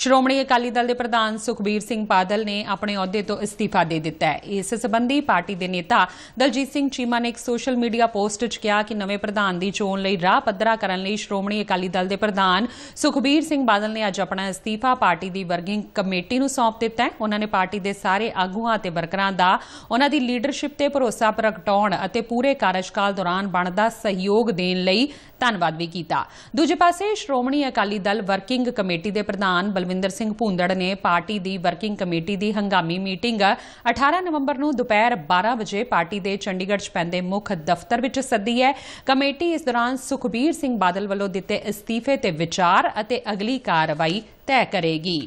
ਸ਼੍ਰੋਮਣੀ ਅਕਾਲੀ ਦਲ ਦੇ ਪ੍ਰਧਾਨ ਸੁਖਬੀਰ ਸਿੰਘ ਬਾਦਲ ਨੇ ਆਪਣੇ ਅਹੁਦੇ ਤੋਂ ਅਸਤੀਫਾ ਦੇ ਦਿੱਤਾ ਹੈ ਇਸ ਸਬੰਧੀ ਪਾਰਟੀ ਦੇ ਨੇਤਾ ਦਲਜੀਤ ਸਿੰਘ ਚੀਮਾ ਨੇ ਇੱਕ ਸੋਸ਼ਲ ਮੀਡੀਆ ਪੋਸਟ 'ਚ ਕਿਹਾ ਕਿ ਨਵੇਂ ਪ੍ਰਧਾਨ ਦੀ ਚੋਣ ਲਈ ਰਾਹ ਪੱਧਰਾ ਕਰਨ ਲਈ ਸ਼੍ਰੋਮਣੀ ਅਕਾਲੀ ਦਲ ਦੇ ਪ੍ਰਧਾਨ ਸੁਖਬੀਰ ਸਿੰਘ ਬਾਦਲ ਨੇ ਅੱਜ ਆਪਣਾ ਅਸਤੀਫਾ ਪਾਰਟੀ ਦੀ ਵਰਕਿੰਗ ਕਮੇਟੀ ਨੂੰ ਸੌਂਪ ਦਿੱਤਾ ਹੈ ਉਹਨਾਂ ਨੇ ਪਾਰਟੀ ਦੇ ਸਾਰੇ ਆਗੂਆਂ ਅਤੇ ਵਰਕਰਾਂ ਦਾ ਉਹਨਾਂ ਦੀ ਲੀਡਰਸ਼ਿਪ ਤੇ ਭਰੋਸਾ ਪ੍ਰਗਟਾਉਣ ਅਤੇ ਪੂਰੇ ਕਾਰਜਕਾਲ ਦੌਰਾਨ ਬਣਦਾ ਸਹਿਯੋਗ ਦੇਣ ਲਈ ਧੰਨਵਾਦ ਵੀ ਕੀਤਾ ਦੂਜੇ ਪਾਸੇ ਸ਼੍ਰੋਮਣੀ ਅਕਾਲੀ ਦਲ ਵਰਕਿੰਗ ਕਮੇਟੀ ਦੇ ਪ੍ਰਧਾਨ ਬਲਵਿੰਦਰ ਸਿੰਘ ਭੁੰਦੜ ਨੇ ਪਾਰਟੀ ਦੀ ਵਰਕਿੰਗ ਕਮੇਟੀ ਦੀ ਹੰਗਾਮੀ ਮੀਟਿੰਗ 18 ਨਵੰਬਰ ਨੂੰ ਦੁਪਹਿਰ 12 ਵਜੇ ਪਾਰਟੀ ਦੇ ਚੰਡੀਗੜ੍ਹ 'ਚ ਪੈਂਦੇ ਮੁੱਖ ਦਫ਼ਤਰ ਵਿੱਚ ਸੱਦੀ ਹੈ ਕਮੇਟੀ ਇਸ ਦੌਰਾਨ ਸੁਖਬੀਰ ਸਿੰਘ ਬਾਦਲ ਵੱਲੋਂ ਦਿੱਤੇ ਅਸਤੀਫੇ ਤੇ ਵਿਚਾਰ ਅਤੇ ਅਗਲੀ ਕਾਰਵਾਈ ਤੈਅ ਕਰੇਗੀ